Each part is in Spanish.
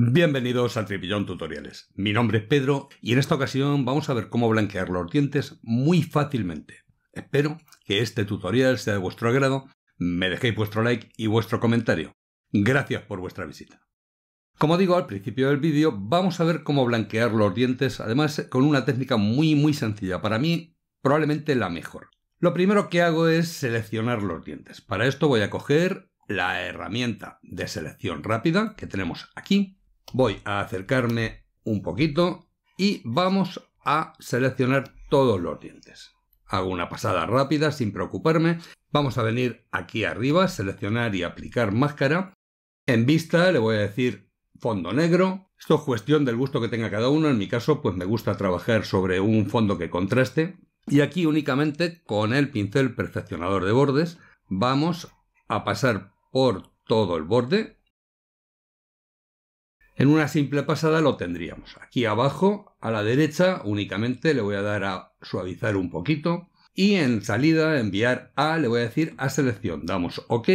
Bienvenidos a Tripillón Tutoriales. Mi nombre es Pedro y en esta ocasión vamos a ver cómo blanquear los dientes muy fácilmente. Espero que este tutorial sea de vuestro agrado, me dejéis vuestro like y vuestro comentario. Gracias por vuestra visita. Como digo al principio del vídeo, vamos a ver cómo blanquear los dientes, además con una técnica muy muy sencilla, para mí probablemente la mejor. Lo primero que hago es seleccionar los dientes. Para esto voy a coger la herramienta de selección rápida que tenemos aquí Voy a acercarme un poquito y vamos a seleccionar todos los dientes. Hago una pasada rápida sin preocuparme. Vamos a venir aquí arriba, seleccionar y aplicar máscara. En vista le voy a decir fondo negro. Esto es cuestión del gusto que tenga cada uno. En mi caso, pues me gusta trabajar sobre un fondo que contraste. Y aquí únicamente con el pincel perfeccionador de bordes vamos a pasar por todo el borde en una simple pasada lo tendríamos. Aquí abajo, a la derecha, únicamente le voy a dar a suavizar un poquito. Y en salida, enviar a, le voy a decir a selección. Damos OK.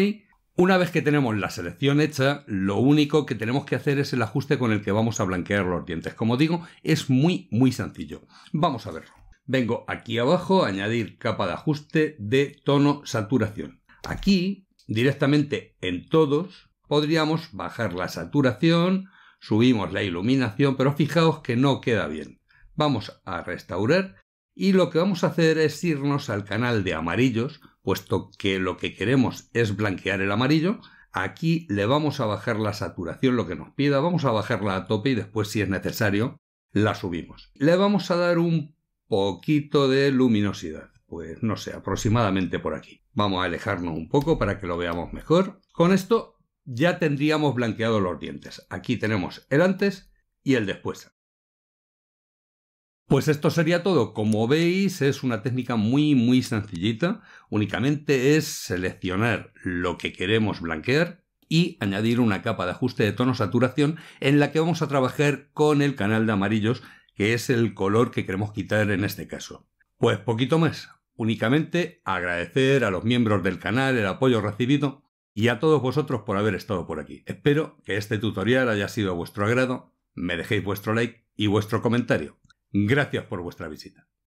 Una vez que tenemos la selección hecha, lo único que tenemos que hacer es el ajuste con el que vamos a blanquear los dientes. Como digo, es muy, muy sencillo. Vamos a verlo. Vengo aquí abajo a añadir capa de ajuste de tono saturación. Aquí, directamente en todos, podríamos bajar la saturación, subimos la iluminación, pero fijaos que no queda bien. Vamos a restaurar y lo que vamos a hacer es irnos al canal de amarillos, puesto que lo que queremos es blanquear el amarillo. Aquí le vamos a bajar la saturación, lo que nos pida, vamos a bajarla a tope y después, si es necesario, la subimos. Le vamos a dar un poquito de luminosidad, pues no sé, aproximadamente por aquí. Vamos a alejarnos un poco para que lo veamos mejor. Con esto ya tendríamos blanqueado los dientes. Aquí tenemos el antes y el después. Pues esto sería todo. Como veis, es una técnica muy, muy sencillita. Únicamente es seleccionar lo que queremos blanquear y añadir una capa de ajuste de tono saturación en la que vamos a trabajar con el canal de amarillos, que es el color que queremos quitar en este caso. Pues poquito más. Únicamente agradecer a los miembros del canal el apoyo recibido y a todos vosotros por haber estado por aquí. Espero que este tutorial haya sido a vuestro agrado, me dejéis vuestro like y vuestro comentario. Gracias por vuestra visita.